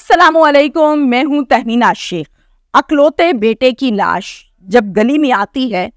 असलकुम मैं हूं तहमीना शेख अकलौते बेटे की लाश जब गली में आती है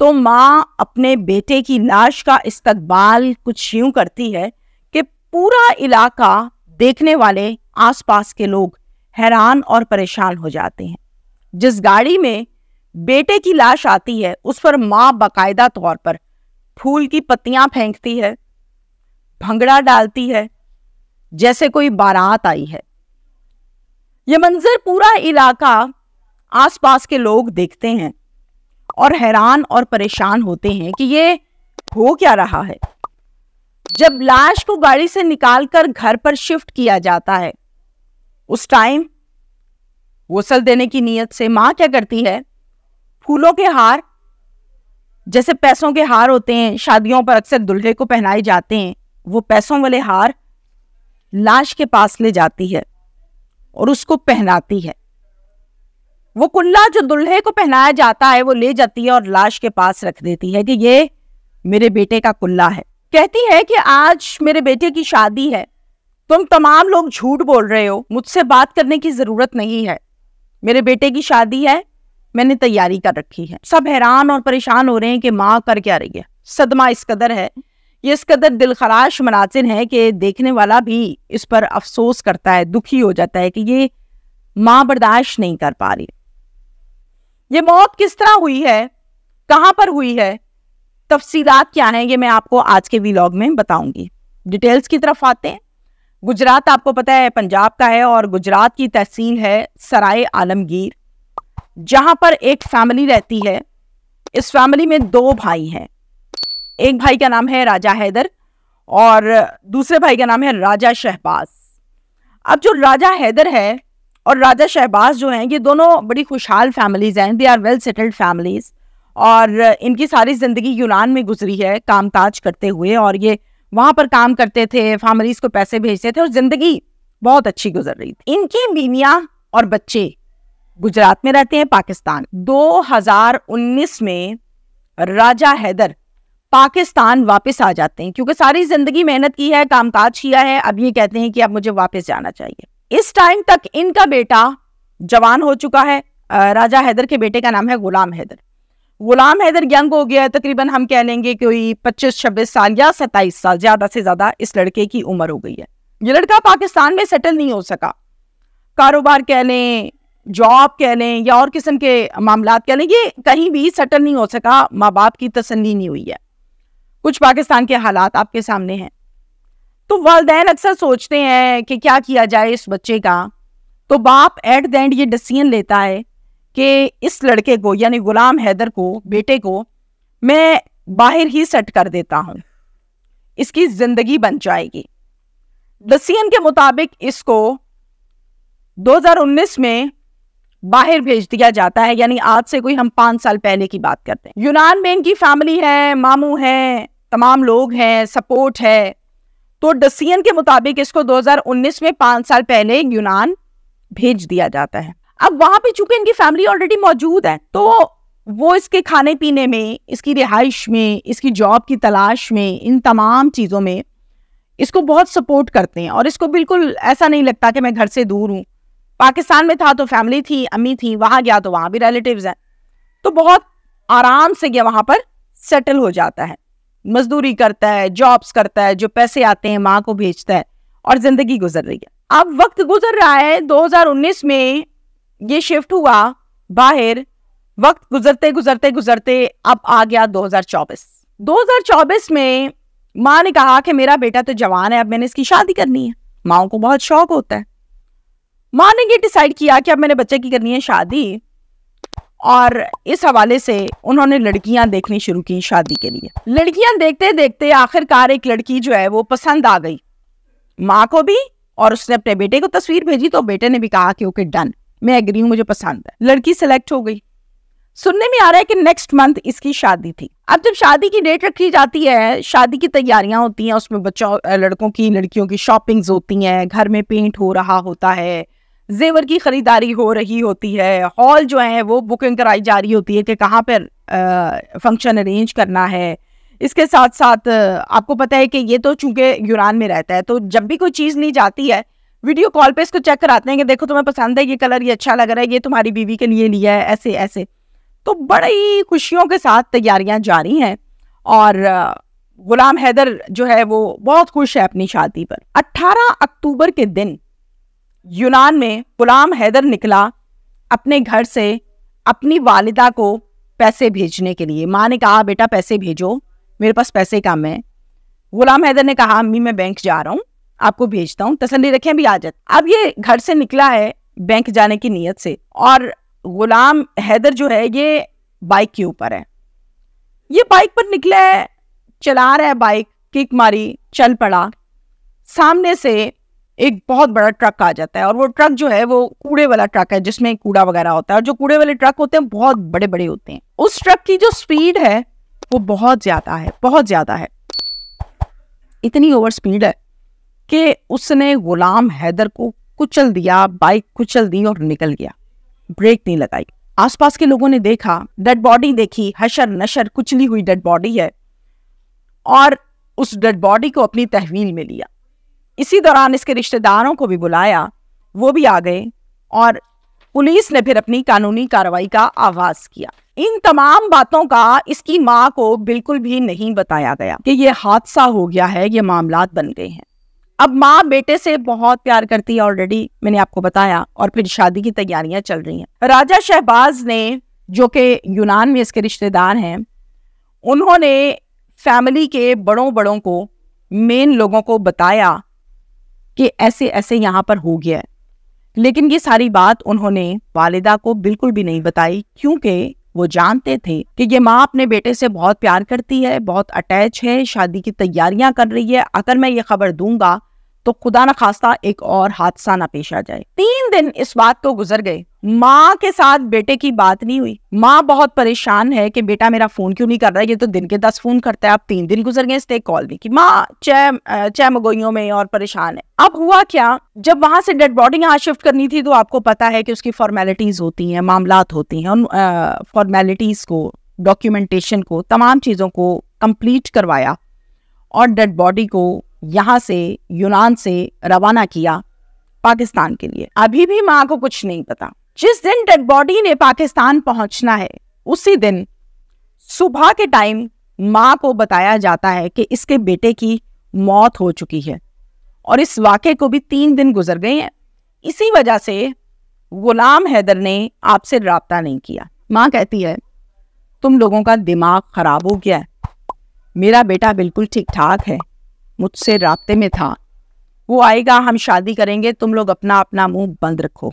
तो माँ अपने बेटे की लाश का इस्तकबाल कुछ यूं करती है कि पूरा इलाका देखने वाले आसपास के लोग हैरान और परेशान हो जाते हैं जिस गाड़ी में बेटे की लाश आती है उस पर माँ बाकायदा तौर पर फूल की पत्तियाँ फेंकती है भंगड़ा डालती है जैसे कोई बारात आई है ये मंजर पूरा इलाका आसपास के लोग देखते हैं और हैरान और परेशान होते हैं कि ये हो क्या रहा है जब लाश को गाड़ी से निकालकर घर पर शिफ्ट किया जाता है उस टाइम वसल देने की नीयत से माँ क्या करती है फूलों के हार जैसे पैसों के हार होते हैं शादियों पर अक्सर दुल्हे को पहनाए जाते हैं वो पैसों वाले हार लाश के पास ले जाती है और उसको पहनाती है वो कुल्ला जो दुल्हे को पहनाया जाता है वो ले जाती है और लाश के पास रख देती है कि ये मेरे बेटे का कुल्ला है कहती है कि आज मेरे बेटे की शादी है तुम तमाम लोग झूठ बोल रहे हो मुझसे बात करने की जरूरत नहीं है मेरे बेटे की शादी है मैंने तैयारी कर रखी है सब हैरान और परेशान हो रहे हैं कि माँ कर क्या रही है सदमा इस कदर है ये इस कदर दिलखराश मनासिर हैं कि देखने वाला भी इस पर अफसोस करता है दुखी हो जाता है कि ये माँ बर्दाश्त नहीं कर पा रही ये मौत किस तरह हुई है कहाँ पर हुई है तफसीलात क्या हैं ये मैं आपको आज के वीलॉग में बताऊंगी डिटेल्स की तरफ आते हैं गुजरात आपको पता है पंजाब का है और गुजरात की तहसील है सराय आलमगीर जहां पर एक फैमिली रहती है इस फैमिली में दो भाई हैं एक भाई का नाम है राजा हैदर और दूसरे भाई का नाम है राजा शहबाज अब जो राजा हैदर है और राजा शहबाज जो हैं ये दोनों बड़ी खुशहाल फैमिलीज़ हैं they are well settled families और इनकी सारी ज़िंदगी यूनान में गुजरी है कामकाज करते हुए और ये वहाँ पर काम करते थे फैमिलीज को पैसे भेजते थे और ज़िंदगी बहुत अच्छी गुजर रही थी इनकी बीवियाँ और बच्चे गुजरात में रहते हैं पाकिस्तान 2019 में राजा हैदर पाकिस्तान वापस आ जाते हैं क्योंकि सारी जिंदगी मेहनत की है कामकाज किया है अब ये कहते हैं कि अब मुझे वापस जाना चाहिए इस टाइम तक इनका बेटा जवान हो चुका है राजा हैदर के बेटे का नाम है गुलाम हैदर गुलाम हैदर यंग हो गया है तकरीबन हम कह लेंगे कोई पच्चीस छब्बीस साल या सत्ताईस साल ज्यादा से ज्यादा इस लड़के की उम्र हो गई है ये लड़का पाकिस्तान में सेटल नहीं हो सका कारोबार कह लें जॉब कह लें या और किस्म के मामला कह लें ये कहीं भी सेटल नहीं हो सका माँ बाप की तसली नहीं हुई है कुछ पाकिस्तान के हालात आपके सामने हैं तो वालदेन अक्सर सोचते हैं कि क्या किया जाए इस बच्चे का तो बाप एट द एंड ये डिसीजन लेता है कि इस लड़के को यानी गुलाम हैदर को बेटे को मैं बाहर ही सेट कर देता हूँ इसकी ज़िंदगी बन जाएगी डिसीजन के मुताबिक इसको 2019 में बाहर भेज दिया जाता है यानी आज से कोई हम पांच साल पहले की बात करते हैं यूनान में इनकी फैमिली है मामू है तमाम लोग हैं सपोर्ट है तो डसियन के मुताबिक इसको 2019 में पांच साल पहले यूनान भेज दिया जाता है अब वहां पे चूंकि इनकी फैमिली ऑलरेडी मौजूद है तो वो इसके खाने पीने में इसकी रिहाइश में इसकी जॉब की तलाश में इन तमाम चीज़ों में इसको बहुत सपोर्ट करते हैं और इसको बिल्कुल ऐसा नहीं लगता कि मैं घर से दूर हूँ पाकिस्तान में था तो फैमिली थी अम्मी थी वहां गया तो वहाँ भी रिलेटिव हैं तो बहुत आराम से गया वहां पर सेटल हो जाता है मजदूरी करता है जॉब्स करता है जो पैसे आते हैं माँ को भेजता है और जिंदगी गुजर रही है अब वक्त गुजर रहा है 2019 में ये शिफ्ट हुआ बाहर वक्त गुजरते गुजरते गुजरते अब आ गया 2024 2024 में माँ ने कहा कि मेरा बेटा तो जवान है अब मैंने इसकी शादी करनी है माओ को बहुत शौक होता है माँ ने ये डिसाइड किया कि अब मैंने बच्चे की करनी है शादी और इस हवाले से उन्होंने लड़कियां देखनी शुरू की शादी के लिए लड़कियां देखते देखते आखिरकार एक लड़की जो है वो पसंद आ गई माँ को भी और उसने अपने बेटे को तस्वीर भेजी तो बेटे ने भी कहा कि ओके डन मैं एग्री हूं मुझे पसंद है लड़की सेलेक्ट हो गई सुनने में आ रहा है कि नेक्स्ट मंथ इसकी शादी थी अब जब शादी की डेट रखी जाती है शादी की तैयारियां होती हैं उसमें बच्चों लड़कों की लड़कियों की शॉपिंग्स होती हैं घर में पेंट हो रहा होता है जेवर की खरीदारी हो रही होती है हॉल जो है वो बुकिंग कराई जा रही होती है कि कहाँ पर फंक्शन अरेंज करना है इसके साथ साथ आपको पता है कि ये तो चूंकि यूरान में रहता है तो जब भी कोई चीज़ नहीं जाती है वीडियो कॉल पे इसको चेक कराते हैं कि देखो तुम्हें पसंद है ये कलर ये अच्छा लग रहा है ये तुम्हारी बीवी के लिए लिया है ऐसे ऐसे तो बड़ी खुशियों के साथ तैयारियां जारी हैं और गुलाम हैदर जो है वो बहुत खुश है अपनी शादी पर 18 अक्टूबर के दिन यूनान में गुलाम हैदर निकला अपने घर से अपनी वालिदा को पैसे भेजने के लिए माँ ने कहा बेटा पैसे भेजो मेरे पास पैसे कम है गुलाम हैदर ने कहा अम्मी मैं बैंक जा रहा हूँ आपको भेजता हूँ तसली रखे अभी आ जाते अब ये घर से निकला है बैंक जाने की नीयत से और गुलाम हैदर जो है ये बाइक के ऊपर है ये बाइक पर निकला है चला रहा है बाइक किक मारी चल पड़ा सामने से एक बहुत बड़ा ट्रक आ जाता है और वो ट्रक जो है वो कूड़े वाला ट्रक है जिसमें कूड़ा वगैरह होता है और जो कूड़े वाले ट्रक होते हैं बहुत बड़े बड़े होते हैं उस ट्रक की जो स्पीड है वो बहुत ज्यादा है बहुत ज्यादा है इतनी ओवर स्पीड है कि उसने गुलाम हैदर को कुचल दिया बाइक कुचल दी और निकल गया ब्रेक नहीं लगाई आसपास के लोगों ने देखा डेड बॉडी देखी हशर नशर कुचली हुई डेड बॉडी है और उस डेड बॉडी को अपनी तहवील में लिया इसी दौरान इसके रिश्तेदारों को भी बुलाया वो भी आ गए और पुलिस ने फिर अपनी कानूनी कार्रवाई का आगाज किया इन तमाम बातों का इसकी माँ को बिल्कुल भी नहीं बताया गया कि ये हादसा हो गया है ये मामला बन गए हैं अब माँ बेटे से बहुत प्यार करती है ऑलरेडी मैंने आपको बताया और फिर शादी की तैयारियां चल रही हैं राजा शहबाज ने जो कि यूनान में इसके रिश्तेदार हैं उन्होंने फैमिली के बड़ों बड़ों को मेन लोगों को बताया कि ऐसे ऐसे यहाँ पर हो गया है लेकिन ये सारी बात उन्होंने वालिदा को बिल्कुल भी नहीं बताई क्योंकि वो जानते थे कि ये माँ अपने बेटे से बहुत प्यार करती है बहुत अटैच है शादी की तैयारियां कर रही है अगर मैं ये खबर दूंगा तो खुदा न खास्ता एक और हादसा ना पेश आ जाए तीन दिन इस बात को गुजर गए माँ के साथ बेटे की बात नहीं हुई माँ बहुत परेशान है कि बेटा मेरा फोन क्यों नहीं कर रहा है ये तो दिन के दस फोन करता है आप तीन दिन गुजर गए इसने कॉल नहीं की माँ चह चह मगोइयों में और परेशान है अब हुआ क्या जब वहां से डेड बॉडी यहाँ शिफ्ट करनी थी तो आपको पता है कि उसकी फॉर्मेलिटीज होती हैं मामला होती हैं उन फॉर्मेलिटीज को डॉक्यूमेंटेशन को तमाम चीज़ों को कंप्लीट करवाया और डेड बॉडी को यहाँ से यूनान से रवाना किया पाकिस्तान के लिए अभी भी माँ को कुछ नहीं पता जिस दिन डेड बॉडी ने पाकिस्तान पहुंचना है उसी दिन सुबह के टाइम माँ को बताया जाता है कि इसके बेटे की मौत हो चुकी है और इस वाक़े को भी तीन दिन गुजर गए हैं इसी वजह से गुलाम हैदर ने आपसे रबता नहीं किया माँ कहती है तुम लोगों का दिमाग ख़राब हो गया मेरा बेटा बिल्कुल ठीक ठाक है मुझसे रबते में था वो आएगा हम शादी करेंगे तुम लोग अपना अपना मुंह बंद रखो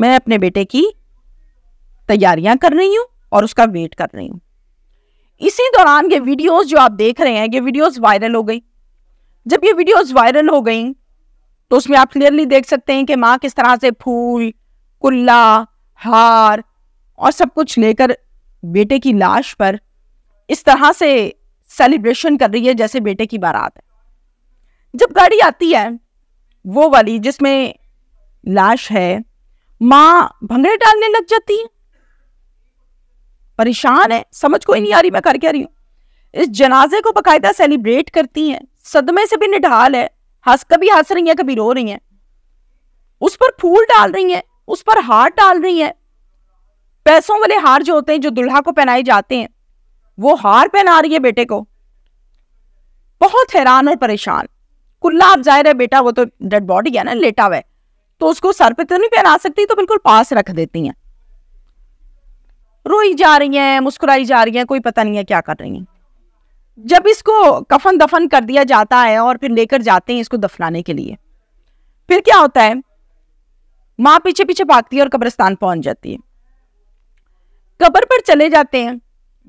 मैं अपने बेटे की तैयारियां कर रही हूँ और उसका वेट कर रही हूँ इसी दौरान ये वीडियोस जो आप देख रहे हैं ये वीडियोस वायरल हो गई जब ये वीडियोस वायरल हो गई तो उसमें आप क्लियरली देख सकते हैं कि माँ किस तरह से फूल कुल्ला हार और सब कुछ लेकर बेटे की लाश पर इस तरह से सेलिब्रेशन कर रही है जैसे बेटे की बारात है जब गाड़ी आती है वो वाली जिसमें लाश है माँ भंगड़े डालने लग जाती है परेशान है समझ कोई नहीं आ रही मैं कर क्या रही हूँ इस जनाजे को बाकायदा सेलिब्रेट करती है सदमे से भी निढाल है हंस कभी हंस रही है कभी रो रही है उस पर फूल डाल रही है उस पर हार डाल रही हैं पैसों वाले हार जो होते हैं जो दुल्हा को पहनाए जाते हैं वो हार पहना रही है बेटे को बहुत हैरान और परेशान कुल्ला आप जाहिर है बेटा वो तो डेड बॉडी है ना लेटा हुआ है तो उसको सर पे तो नहीं पहना सकती तो बिल्कुल पास रख देती हैं रोई जा रही हैं मुस्कुराई जा रही हैं कोई पता नहीं है क्या कर रही हैं जब इसको कफन दफन कर दिया जाता है और फिर लेकर जाते हैं इसको दफनाने के लिए फिर क्या होता है माँ पीछे पीछे भागती है और कब्रिस्तान पहुंच जाती है कब्र पर चले जाते हैं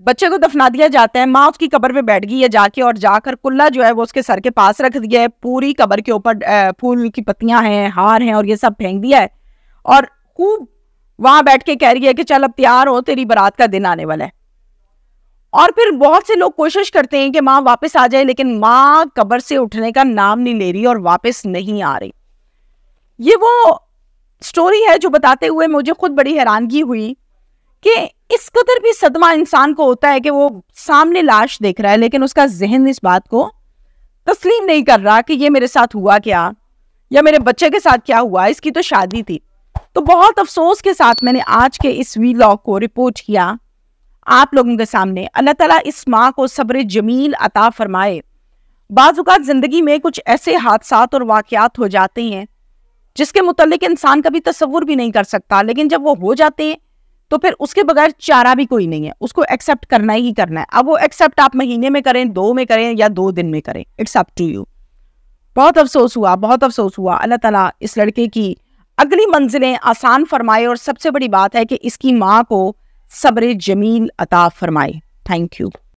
बच्चे को दफना दिया जाता है माँ उसकी कब्र पे बैठ गई है जाके और जाकर कुल्ला जो है वो उसके सर के पास रख दिया है पूरी कब्र के ऊपर फूल की पत्तियां हैं हार हैं और ये सब फेंक दिया है और खूब वहां बैठ के कह रही है कि चल अब तैयार हो तेरी बारात का दिन आने वाला है और फिर बहुत से लोग कोशिश करते हैं कि माँ वापस आ जाए लेकिन माँ कब्र से उठने का नाम नहीं ले रही और वापस नहीं आ रही ये वो स्टोरी है जो बताते हुए मुझे खुद बड़ी हैरानगी हुई कि इस कदर भी सदमा इंसान को होता है कि वो सामने लाश देख रहा है लेकिन उसका जहन इस बात को तस्लीम नहीं कर रहा कि ये मेरे साथ हुआ क्या या मेरे बच्चे के साथ क्या हुआ इसकी तो शादी थी तो बहुत अफसोस के साथ मैंने आज के इस वीलॉग को रिपोर्ट किया आप लोगों के सामने अल्लाह ताला इस माँ को सब्र जमील अता फरमाए बाजुकात ज़िंदगी में कुछ ऐसे हादसा और वाकयात हो जाते हैं जिसके मुतलक इंसान कभी तस्वुर भी नहीं कर सकता लेकिन जब वो हो जाते हैं तो फिर उसके बगैर चारा भी कोई नहीं है उसको एक्सेप्ट करना ही करना है अब वो एक्सेप्ट आप महीने में करें दो में करें या दो दिन में करें इट्स अप टू यू बहुत अफसोस हुआ बहुत अफसोस हुआ अल्लाह ताला इस लड़के की अगली मंजिलें आसान फरमाए और सबसे बड़ी बात है कि इसकी माँ को सब्र जमील अता फरमाए थैंक यू